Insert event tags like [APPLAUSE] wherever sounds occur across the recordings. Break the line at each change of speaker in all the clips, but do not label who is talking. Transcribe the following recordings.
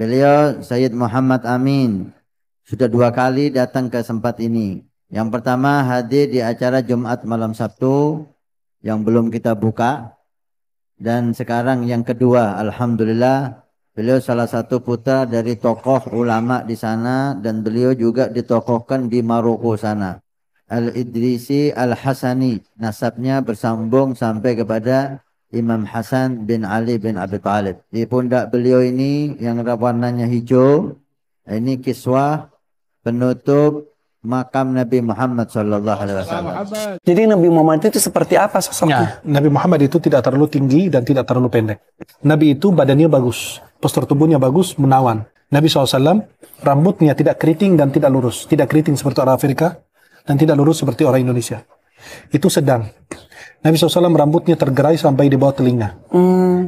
Beliau Sayyid Muhammad Amin sudah dua kali datang ke tempat ini. Yang pertama hadir di acara Jumat malam Sabtu yang belum kita buka dan sekarang yang kedua alhamdulillah beliau salah satu putra dari tokoh ulama di sana dan beliau juga ditokohkan di Maroko sana. Al Idrisi Al Hasani nasabnya bersambung sampai kepada Imam Hasan bin Ali bin Abi Talib. Di pundak beliau ini yang warnanya hijau, ini kiswah penutup makam Nabi Muhammad Shallallahu Alaihi Wasallam. Jadi Nabi Muhammad itu seperti apa sosoknya? Ya, Nabi Muhammad itu tidak terlalu
tinggi dan tidak terlalu pendek. Nabi itu badannya bagus, postur tubuhnya bagus, menawan. Nabi SAW rambutnya tidak keriting dan tidak lurus, tidak keriting seperti orang Afrika dan tidak lurus seperti orang Indonesia itu sedang. Nabi SAW rambutnya tergerai sampai di bawah telinga.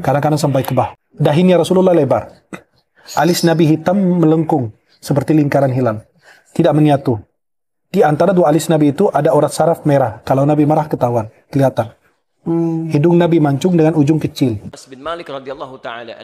kadang kadang hmm. sampai ke bawah. Dahinya Rasulullah lebar. Alis Nabi hitam melengkung seperti lingkaran hilang. Tidak menyatu. Di antara dua alis Nabi itu ada urat saraf merah. Kalau Nabi marah ketahuan, kelihatan. Hmm. Hidung Nabi mancung dengan ujung kecil.
Rasulullah bin Malik radhiyallahu taala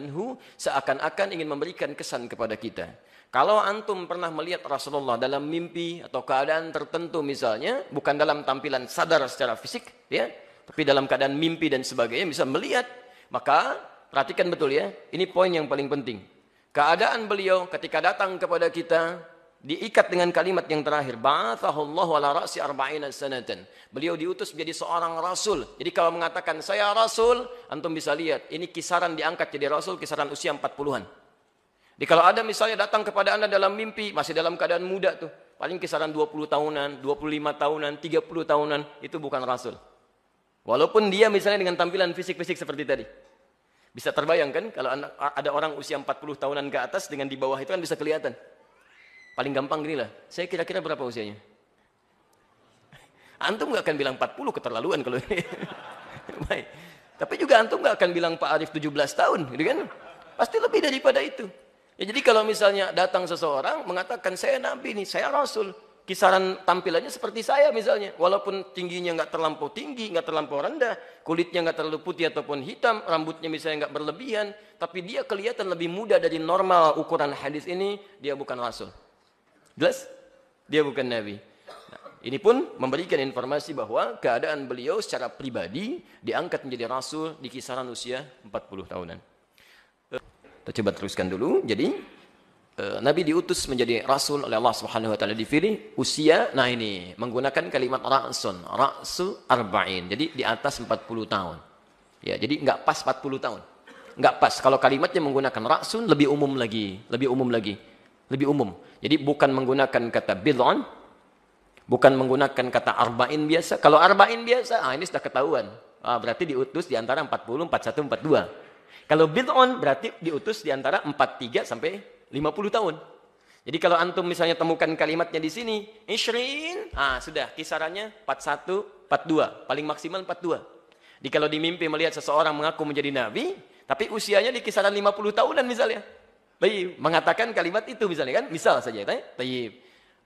seakan-akan ingin memberikan kesan kepada kita. Kalau antum pernah melihat Rasulullah dalam mimpi atau keadaan tertentu misalnya, bukan dalam tampilan sadar secara fisik, ya, tapi dalam keadaan mimpi dan sebagainya bisa melihat, maka perhatikan betul ya, ini poin yang paling penting. Keadaan beliau ketika datang kepada kita diikat dengan kalimat yang terakhir, ba'athahullahu ala ra'si arba'ina sanatan. Beliau diutus menjadi seorang rasul. Jadi kalau mengatakan saya rasul, antum bisa lihat ini kisaran diangkat jadi rasul kisaran usia 40-an. Jadi kalau ada misalnya datang kepada Anda dalam mimpi, masih dalam keadaan muda tuh, paling kisaran 20 tahunan, 25 tahunan, 30 tahunan, itu bukan Rasul. Walaupun dia misalnya dengan tampilan fisik-fisik seperti tadi. Bisa terbayangkan kalau ada orang usia 40 tahunan ke atas dengan di bawah itu kan bisa kelihatan. Paling gampang gini lah, saya kira-kira berapa usianya? [LAUGHS] Antum gak akan bilang 40 keterlaluan kalau ini. [LAUGHS] Baik. Tapi juga antum gak akan bilang Pak Arif 17 tahun, gitu kan? Pasti lebih daripada itu. Ya jadi kalau misalnya datang seseorang mengatakan saya nabi nih, saya rasul, kisaran tampilannya seperti saya misalnya, walaupun tingginya nggak terlampau tinggi, nggak terlampau rendah, kulitnya nggak terlalu putih ataupun hitam, rambutnya misalnya nggak berlebihan, tapi dia kelihatan lebih muda dari normal ukuran hadis ini, dia bukan rasul. Jelas? Dia bukan nabi. Nah, ini pun memberikan informasi bahwa keadaan beliau secara pribadi diangkat menjadi rasul di kisaran usia 40 tahunan. Coba teruskan dulu. Jadi eh, Nabi diutus menjadi rasul oleh Allah Subhanahu wa taala dipilih usia nah ini menggunakan kalimat ra'sun, ra'su arba'in. Jadi di atas 40 tahun. Ya, jadi enggak pas 40 tahun. Enggak pas kalau kalimatnya menggunakan ra'sun lebih umum lagi, lebih umum lagi. Lebih umum. Jadi bukan menggunakan kata bilon bukan menggunakan kata arba'in biasa. Kalau arba'in biasa, ah ini sudah ketahuan. Ah, berarti diutus di antara 40, 41, 42. Kalau bid'un berarti diutus di antara 43 sampai 50 tahun. Jadi kalau antum misalnya temukan kalimatnya di sini, isyrin, ah sudah kisarannya 41, 42, paling maksimal 42. Jadi kalau di mimpi melihat seseorang mengaku menjadi nabi, tapi usianya di kisaran 50 tahunan misalnya. Tayyib, mengatakan kalimat itu misalnya kan, misal saja ya. Tayyib.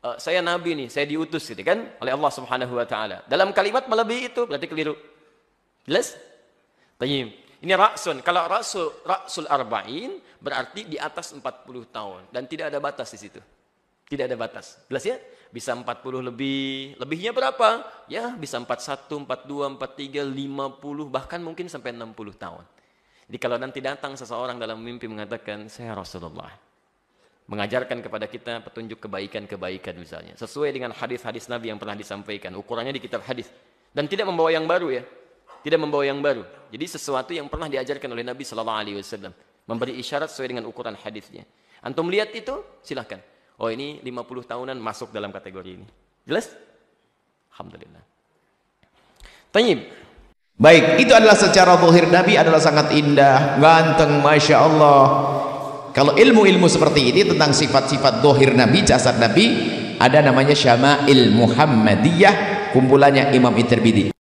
Uh, eh, saya nabi nih, saya diutus gitu kan oleh Allah Subhanahu wa taala. Dalam kalimat melebihi itu berarti keliru. Jelas? Tayyib. Ini raksun. Kalau raksul, raksul arba'in berarti di atas 40 tahun. Dan tidak ada batas di situ. Tidak ada batas. Jelas ya? Bisa 40 lebih. Lebihnya berapa? Ya bisa 41, 42, 43, 50, bahkan mungkin sampai 60 tahun. Jadi kalau nanti datang seseorang dalam mimpi mengatakan, saya Rasulullah. Mengajarkan kepada kita petunjuk kebaikan-kebaikan misalnya. Sesuai dengan hadis-hadis Nabi yang pernah disampaikan. Ukurannya di kitab hadis. Dan tidak membawa yang baru ya tidak membawa yang baru. Jadi sesuatu yang pernah diajarkan oleh Nabi Shallallahu Alaihi Wasallam memberi isyarat sesuai dengan ukuran hadisnya. Antum lihat itu, silahkan. Oh ini 50 tahunan masuk dalam kategori ini. Jelas? Alhamdulillah. Tanya. Baik, itu adalah secara zahir Nabi adalah sangat indah, ganteng, Masya Allah. Kalau ilmu-ilmu seperti ini tentang
sifat-sifat dohir Nabi, jasad Nabi, ada namanya Syama'il Muhammadiyah, kumpulannya Imam Interbidi.